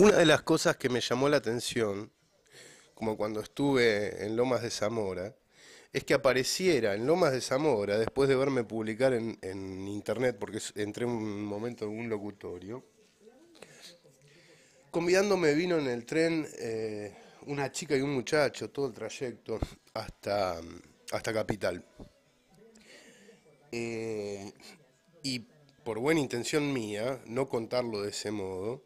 Una de las cosas que me llamó la atención, como cuando estuve en Lomas de Zamora, es que apareciera en Lomas de Zamora, después de verme publicar en, internet, porque entré un momento en un locutorio, convidándome vino en el tren eh, una chica y un muchacho, todo el trayecto hasta, hasta Capital. Eh, y por buena intención mía, no contarlo de ese modo,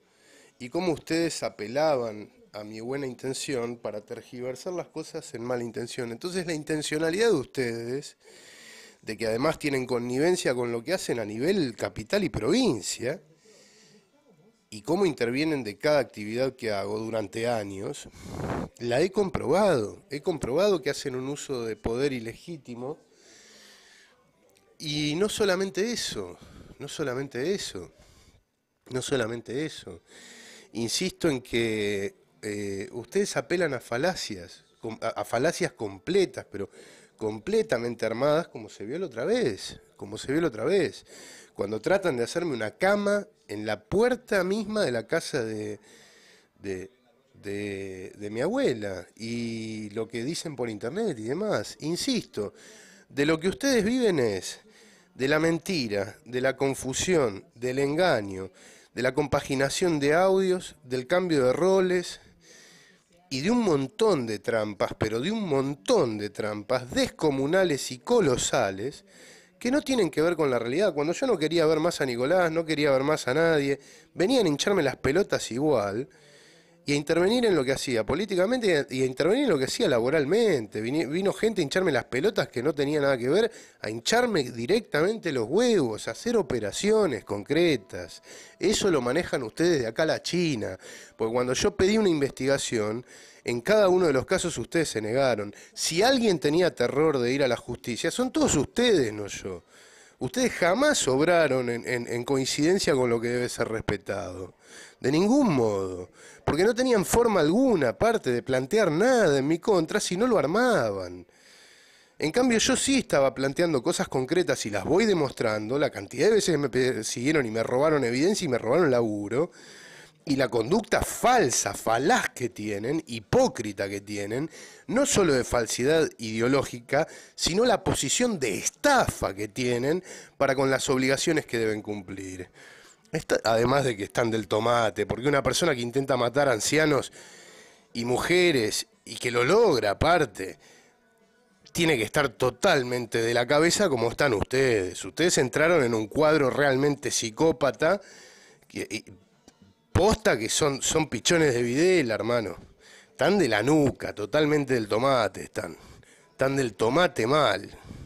y cómo ustedes apelaban a mi buena intención para tergiversar las cosas en mala intención. Entonces la intencionalidad de ustedes, de que además tienen connivencia con lo que hacen a nivel capital y provincia, y cómo intervienen de cada actividad que hago durante años, la he comprobado. He comprobado que hacen un uso de poder ilegítimo. Y no solamente eso, no solamente eso, no solamente eso insisto en que eh, ustedes apelan a falacias, a falacias completas, pero completamente armadas como se vio la otra vez, como se vio la otra vez, cuando tratan de hacerme una cama en la puerta misma de la casa de mi abuela y lo que dicen por internet y demás. Insisto, de lo que ustedes viven es de la mentira, de la confusión, del engaño, de la compaginación de audios, del cambio de roles y de un montón de trampas, pero de un montón de trampas descomunales y colosales que no tienen que ver con la realidad. Cuando yo no quería ver más a Nicolás, no quería ver más a nadie, venían a hincharme las pelotas igual y a intervenir en lo que hacía políticamente y a intervenir en lo que hacía laboralmente. Vino gente a hincharme las pelotas que no tenía nada que ver, a hincharme directamente los huevos, a hacer operaciones concretas. Eso lo manejan ustedes de acá a la China. Porque cuando yo pedí una investigación, en cada uno de los casos ustedes se negaron. Si alguien tenía terror de ir a la justicia, son todos ustedes, no yo. Ustedes jamás sobraron en, coincidencia con lo que debe ser respetado. De ningún modo. Porque no tenían forma alguna, aparte de plantear nada en mi contra, si no lo armaban. En cambio, yo sí estaba planteando cosas concretas y las voy demostrando. La cantidad de veces me siguieron y me robaron evidencia y me robaron laburo y la conducta falsa, falaz que tienen, hipócrita que tienen, no solo de falsidad ideológica, sino la posición de estafa que tienen para con las obligaciones que deben cumplir. además de que están del tomate, porque una persona que intenta matar ancianos y mujeres y que lo logra aparte, tiene que estar totalmente de la cabeza como están ustedes. Ustedes entraron en un cuadro realmente psicópata posta que son, son pichones de Videla, hermano. Están de la nuca, totalmente del tomate, están. Están del tomate mal.